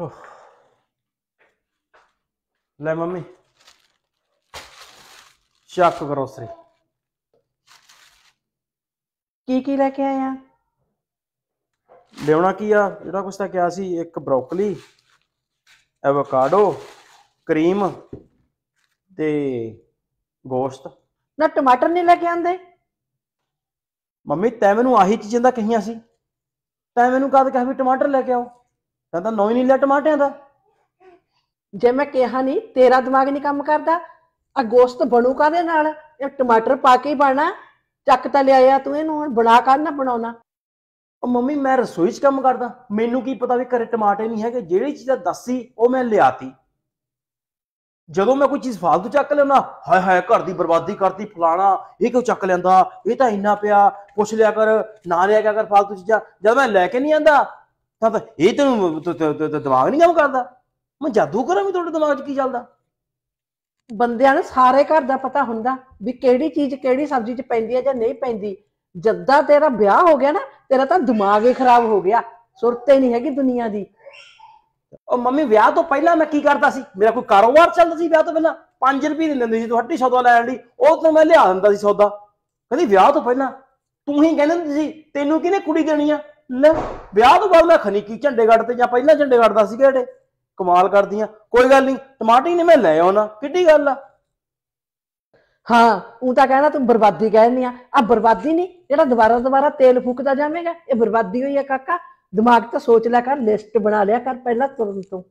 ਹੋ ਲੈ ਮੰਮੀ ਚੱਕ ਗਰੋਸਰੀ ਕੀ ਕੀ ਲੈ ਕੇ ਆਇਆ ਲਿਆਉਣਾ ਕੀ ਆ ਜਿਹੜਾ ਕੁਛ ਤਾਂ ਕਿਹਾ ਸੀ ਇੱਕ ਬ੍ਰੋਕਲੀ ਐਵੋਕਾਡੋ ਕਰੀਮ ਤੇ ਗੋਸ਼ਤ ਨਾ ਟਮਾਟਰ ਨਹੀਂ ਲੈ ਕੇ ਆਂਦੇ ਮੰਮੀ ਤੈਨੂੰ ਆਹੀ ਚੀਜ਼ਾਂ ਦਾ ਕਹੀਆਂ ਸੀ ਤੈਨੂੰ ਕਦ ਕਹਿ ਵੀ ਟਮਾਟਰ ਲੈ ਕੇ ਆਓ ਤਾਂ ਤਾਂ ਨੌ ਨਹੀਂ ਲਿਆ ਟਮਾਟਿਆਂ ਦਾ ਜੇ ਮੈਂ ਕਿਹਾ ਨਹੀਂ ਤੇਰਾ ਦਿਮਾਗ ਨਹੀਂ ਕੰਮ ਕਰਦਾ ਆ ਗੋਸ਼ਤ ਬਣੂ ਕਾਦੇ ਨਾਲ ਇਹ ਟਮਾਟਰ ਪਾ ਕੇ ਹੀ ਬਣਾ ਚੱਕ ਤਾਂ ਲਿਆਇਆ ਤੂੰ ਇਹਨੂੰ ਹੁਣ ਬਣਾ ਕਰ ਨਾ ਬਣਾਉਣਾ ਉਹ ਮੰਮੀ ਮੈਂ ਰਸੋਈ 'ਚ ਕੰਮ ਕਰਦਾ ਮੈਨੂੰ ਕੀ ਪਤਾ ਵੀ ਘਰੇ ਟਮਾਟੇ ਨਹੀਂ ਹੈਗੇ ਜਿਹੜੀ ਚੀਜ਼ ਦੱਸੀ ਉਹ ਮੈਂ ਲਿਆਤੀ ਜਦੋਂ ਮੈਂ ਕੋਈ ਚੀਜ਼ ਫਾਲਤੂ ਚੱਕ ਲਿਆਉਣਾ ਹਾਏ ਹਾਏ ਘਰ ਦੀ ਬਰਬਾਦੀ ਕਰਤੀ ਫਲਾਣਾ ਇਹ ਕਿਉਂ ਚੱਕ ਲੈਂਦਾ ਇਹ ਤਾਂ ਇੰਨਾ ਪਿਆ ਪੁੱਛ ਲਿਆ ਕਰ ਨਾ ਲਿਆ ਕਰ ਫਾਲਤੂ ਚੀਜ਼ਾਂ ਜਦ ਮੈਂ ਲੈ ਕੇ ਨਹੀਂ ਆਂਦਾ ਤਾਂ ਇਹ ਤੈਨੂੰ ਦਿਮਾਗ ਨਹੀਂ ਕੰਮ ਕਰਦਾ ਮੈਂ ਜਾਦੂ ਕਰਾਂ ਵੀ ਤੁਹਾਡੇ ਦਿਮਾਗ 'ਚ ਕੀ ਚੱਲਦਾ ਬੰਦਿਆਂ ਨੂੰ ਸਾਰੇ ਘਰ ਦਾ ਪਤਾ ਹੁੰਦਾ ਵੀ ਕਿਹੜੀ ਚੀਜ਼ ਕਿਹੜੀ ਸਬਜ਼ੀ 'ਚ ਪੈਂਦੀ ਹੈ ਜਾਂ ਨਹੀਂ ਪੈਂਦੀ ਜਦਾਂ ਤੇਰਾ ਵਿਆਹ ਹੋ ਗਿਆ ਨਾ ਤੇਰਾ ਤਾਂ ਦਿਮਾਗ ਹੀ ਖਰਾਬ ਹੋ ਗਿਆ ਸੁਰਤ ਨਹੀਂ ਹੈਗੀ ਦੁਨੀਆ ਦੀ ਉਹ ਮੰਮੀ ਵਿਆਹ ਤੋਂ ਪਹਿਲਾਂ ਮੈਂ ਕੀ ਕਰਦਾ ਸੀ ਮੇਰਾ ਕੋਈ ਕਾਰੋਬਾਰ ਚੱਲਦਾ ਸੀ ਵਿਆਹ ਤੋਂ ਪਹਿਲਾਂ 5 ਰੁਪਏ ਦੇ ਲੈਂਦੇ ਸੀ ਤੁਹਾਡੀ ਸੌਦਾ ਲੈਣ ਲਈ ਉਹ ਤੋਂ ਮੈਂ ਲਿਆ ਦਿੰਦਾ ਸੀ ਸੌਦਾ ਕਹਿੰਦੀ ਵਿਆਹ ਤੋਂ ਪਹਿਲਾਂ ਤੂੰ ਹੀ ਕਹਿੰਦੀ ਸੀ ਤੈਨੂੰ ਕਿਹਨੇ ਕੁੜੀ ਦੇਣੀ ਆ ਲੈ ਵਿਆਹ ਤੋਂ ਬਾਅਦ ਮੈਂ ਖਨੀਕੀ ਚੰਡੀਗੜ੍ਹ ਤੇ ਜਾਂ ਪਹਿਲਾਂ ਚੰਡੀਗੜ੍ਹ ਦਾ ਸੀਗਾ ਏਡੇ ਕਮਾਲ ਕਰਦੀਆਂ ਕੋਈ ਗੱਲ ਨਹੀਂ ਟਮਾਟੀ ਨਹੀਂ ਮੈਂ ਲੈ ਆਉਣਾ ਕਿੱਡੀ ਗੱਲ ਆ ਹਾਂ ਉਹ ਤਾਂ ਕਹਿੰਦਾ ਤੂੰ ਬਰਬਾਦੀ ਕਹਿੰਦੀ ਆ ਆ ਬਰਬਾਦੀ ਨਹੀਂ ਜਿਹੜਾ ਦੁਬਾਰਾ ਦੁਬਾਰਾ ਤੇਲ ਫੂਕਦਾ ਜਾਵੇਂਗਾ ਇਹ ਬਰਬਾਦੀ ਹੋਈ ਆ ਕਾਕਾ ਦਿਮਾਗ ਤਾਂ ਸੋਚ ਲਿਆ ਕਰ ਲਿਸਟ ਬਣਾ ਲਿਆ ਕਰ ਪਹਿਲਾਂ ਤੁਰਨ ਤੋਂ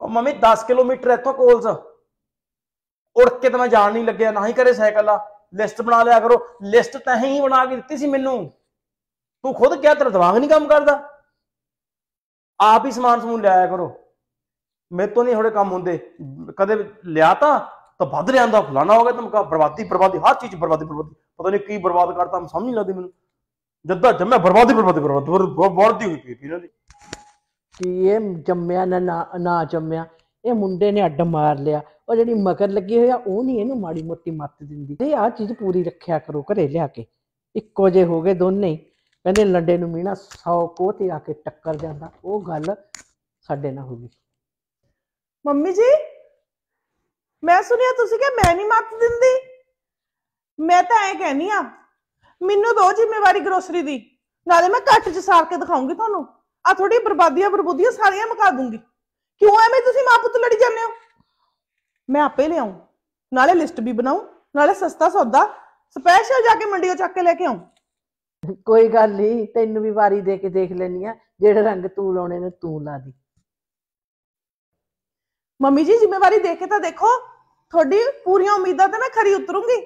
ਉਹ ਮੰਮੀ 10 ਕਿਲੋਮੀਟਰ ਇੱਥੋਂ ਕੋਲਸ ਉੜ ਕੇ ਤਾਂ ਮੈਂ ਜਾਣ ਨਹੀਂ ਲੱਗਿਆ ਨਾ ਹੀ ਕਰੇ ਸਾਈਕਲ ਆ ਲਿਸਟ ਬਣਾ ਲਿਆ ਕਰੋ ਲਿਸਟ ਤਾਂ ਹੀ ਬਣਾ ਕੇ ਦਿੱਤੀ ਸੀ ਮੈਨੂੰ ਤੂੰ ਖੁਦ ਕਿਹਾ ਤੇਰਾ ਦਿਮਾਗ ਨਹੀਂ ਕੰਮ ਕਰਦਾ ਆਪ ਹੀ ਸਮਾਨ ਸਮੂਨ ਲਿਆਇਆ ਕਰੋ ਮੇਰੇ ਤੋਂ ਨਹੀਂ ਥੋੜੇ ਕੰਮ ਹੁੰਦੇ ਕਦੇ ਲਿਆ ਤਾਂ ਤਾਂ ਵੱਧ ਰਿਆਂਦਾ ਫਲਾਣਾ ਹੋ ਗਿਆ ਤੁਮ ਕਾ ਬਰਬਾਦੀ ਬਰਬਾਦੀ ਹਰ ਚੀਜ਼ ਬਰਬਾਦੀ ਬਰਬਾਦੀ ਪਤਾ ਨਹੀਂ ਕੀ ਬਰਬਾਦ ਕਰਤਾ ਮੈਨੂੰ ਸਮਝ ਨਹੀਂ ਲੱਗਦੀ ਮੈਨੂੰ ਜੱਦਾ ਜੰਮਿਆ ਬਰਬਾਦੀ ਬਰਬਾਦੀ ਬਰਬਾਦੀ ਬਰਬਾਦੀ ਹੋਈ ਪਈ ਫਿਰ ਦੀ ਕਿ ਇਹ ਜੰਮਿਆ ਨਾ ਨਾ ਜੰਮਿਆ ਇਹ ਮੁੰਡੇ ਨੇ ਅੱਡ ਮਾਰ ਲਿਆ ਉਹ ਜਿਹੜੀ ਮਕਰ ਲੱਗੀ ਹੋਈ ਆ ਉਹ ਨਹੀਂ ਇਹਨੂੰ ਮਾੜੀ ਮੋਟੀ ਮੱਤ ਦਿੰਦੀ ਤੇ ਆ ਚੀਜ਼ ਪੂਰੀ ਰੱਖਿਆ ਕਰੋ ਘਰੇ ਲਿਆ ਕੇ ਇੱਕੋ ਜੇ ਹੋ ਗਏ ਦੋਨੇ ਕਹਿੰਦੇ ਲੰਡੇ ਨੂੰ ਮੀਣਾ 100 ਕੋਹ ਤੇ ਆ ਕੇ ਟੱਕਰ ਜਾਂਦਾ ਉਹ ਗੱਲ ਸਾਡੇ ਨਾਲ ਹੋ ਗਈ ਮੰਮੀ ਜੀ ਮੈਂ ਸੁਣਿਆ ਤੁਸੀਂ ਕਿ ਮੈਂ ਨਹੀਂ ਮੱਤ ਦਿੰਦੀ ਮੈਂ ਤਾਂ ਐ ਕਹਿਨੀ ਆ ਮੈਨੂੰ ਦੋ ਜ਼ਿੰਮੇਵਾਰੀ ਗਰੋਸਰੀ ਦੀ ਨਾਲੇ ਮੈਂ ਘੱਟ ਚ ਸਾਰ ਕੇ ਦਿਖਾਉਂਗੀ ਤੁਹਾਨੂੰ ਆ ਥੋੜੀ ਬਰਬਾਦੀਆਂ ਬਰਬੂਦੀਆਂ ਸਾਰੀਆਂ ਮੁਕਾ ਦੂੰਗੀ ਕਿਉਂ ਐਵੇਂ ਤੁਸੀਂ ਮਾਂ ਪੁੱਤ ਲੜੀ ਜਾਂਦੇ ਹੋ ਮੈਂ ਆਪੇ ਲਿਆਉਂ ਨਾਲੇ ਲਿਸਟ ਵੀ ਬਣਾਉਂ ਨਾਲੇ ਸਸਤਾ ਸੌਦਾ ਸਪੈਸ਼ਲ ਜਾ ਕੇ ਮੰਡੀਓ ਚੱਕ ਕੇ ਲੈ ਕੇ ਆਉਂ ਕੋਈ ਗੱਲ ਨਹੀਂ ਤੈਨੂੰ ਵੀ ਵਾਰੀ ਦੇ ਕੇ ਦੇਖ ਲੈਣੀ ਆ ਜਿਹੜੇ ਰੰਗ ਤੂੰ ਲਾਉਣੇ ਨੇ ਤੂੰ ਲਾ ਦੇ ਮੰਮੀ ਜੀ ਜ਼ਿੰਮੇਵਾਰੀ ਦੇ ਕੇ ਤਾਂ ਦੇਖੋ ਤੁਹਾਡੀ ਪੂਰੀਆਂ ਉਮੀਦਾਂ ਤੇ ਮੈਂ ਖਰੀ ਉਤਰੂੰਗੀ